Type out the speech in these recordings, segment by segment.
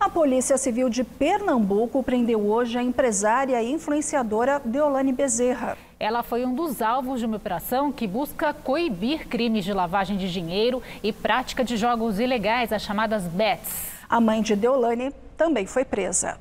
A Polícia Civil de Pernambuco prendeu hoje a empresária e influenciadora Deolane Bezerra. Ela foi um dos alvos de uma operação que busca coibir crimes de lavagem de dinheiro e prática de jogos ilegais, as chamadas BETs. A mãe de Deolane também foi presa.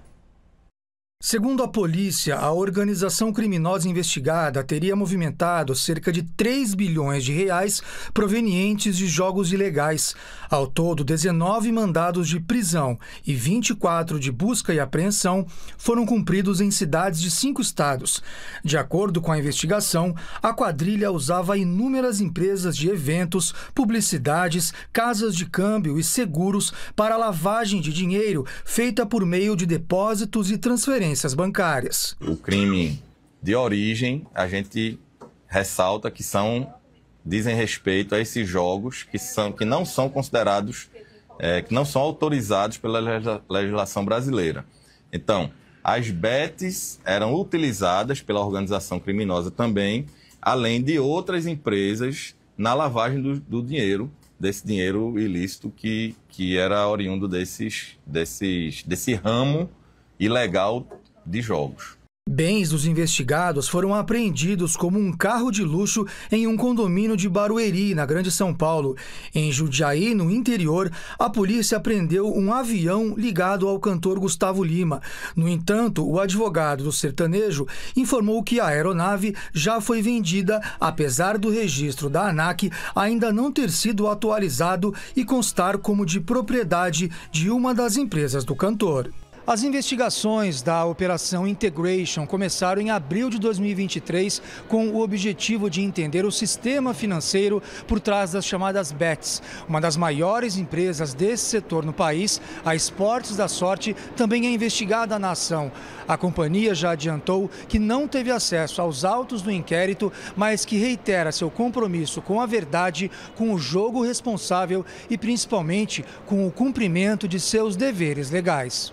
Segundo a polícia, a organização criminosa investigada teria movimentado cerca de 3 bilhões de reais provenientes de jogos ilegais. Ao todo, 19 mandados de prisão e 24 de busca e apreensão foram cumpridos em cidades de cinco estados. De acordo com a investigação, a quadrilha usava inúmeras empresas de eventos, publicidades, casas de câmbio e seguros para lavagem de dinheiro feita por meio de depósitos e transferências transferências bancárias. O crime de origem, a gente ressalta que são dizem respeito a esses jogos que são que não são considerados é, que não são autorizados pela legislação brasileira. Então, as bets eram utilizadas pela organização criminosa também, além de outras empresas na lavagem do, do dinheiro desse dinheiro ilícito que, que era oriundo desses, desses, desse ramo ilegal de jogos. Bens dos investigados foram apreendidos como um carro de luxo em um condomínio de Barueri, na Grande São Paulo. Em Judiaí, no interior, a polícia apreendeu um avião ligado ao cantor Gustavo Lima. No entanto, o advogado do sertanejo informou que a aeronave já foi vendida, apesar do registro da ANAC ainda não ter sido atualizado e constar como de propriedade de uma das empresas do cantor. As investigações da Operação Integration começaram em abril de 2023 com o objetivo de entender o sistema financeiro por trás das chamadas BETs. Uma das maiores empresas desse setor no país, a Esportes da Sorte, também é investigada na ação. A companhia já adiantou que não teve acesso aos autos do inquérito, mas que reitera seu compromisso com a verdade, com o jogo responsável e principalmente com o cumprimento de seus deveres legais.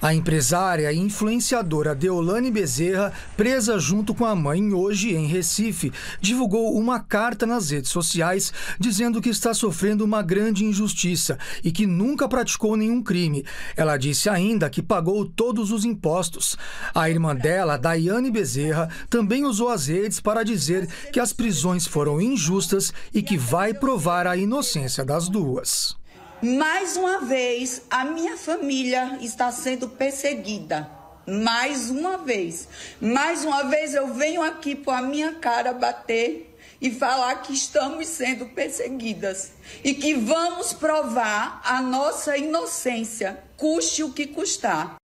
A empresária e influenciadora Deolane Bezerra, presa junto com a mãe hoje em Recife, divulgou uma carta nas redes sociais dizendo que está sofrendo uma grande injustiça e que nunca praticou nenhum crime. Ela disse ainda que pagou todos os impostos. A irmã dela, Daiane Bezerra, também usou as redes para dizer que as prisões foram injustas e que vai provar a inocência das duas. Mais uma vez, a minha família está sendo perseguida. Mais uma vez. Mais uma vez eu venho aqui por a minha cara bater e falar que estamos sendo perseguidas e que vamos provar a nossa inocência, custe o que custar.